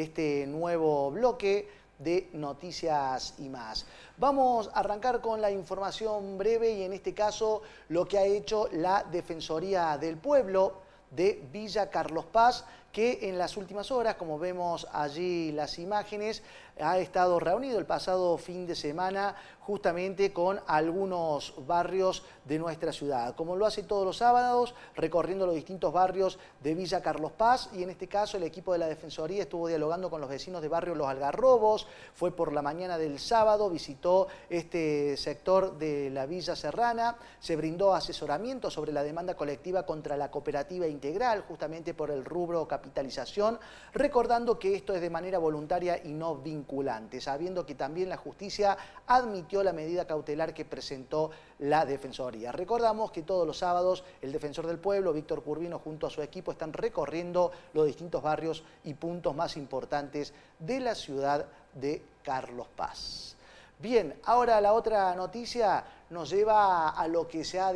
este nuevo bloque de noticias y más. Vamos a arrancar con la información breve y en este caso lo que ha hecho la Defensoría del Pueblo de Villa Carlos Paz, que en las últimas horas, como vemos allí las imágenes, ha estado reunido el pasado fin de semana justamente con algunos barrios de nuestra ciudad, como lo hace todos los sábados, recorriendo los distintos barrios de Villa Carlos Paz, y en este caso el equipo de la Defensoría estuvo dialogando con los vecinos de barrio Los Algarrobos, fue por la mañana del sábado, visitó este sector de la Villa Serrana, se brindó asesoramiento sobre la demanda colectiva contra la cooperativa integral, justamente por el rubro capital capitalización, recordando que esto es de manera voluntaria y no vinculante, sabiendo que también la justicia admitió la medida cautelar que presentó la Defensoría. Recordamos que todos los sábados el Defensor del Pueblo, Víctor Curvino, junto a su equipo están recorriendo los distintos barrios y puntos más importantes de la ciudad de Carlos Paz. Bien, ahora la otra noticia nos lleva a lo que se ha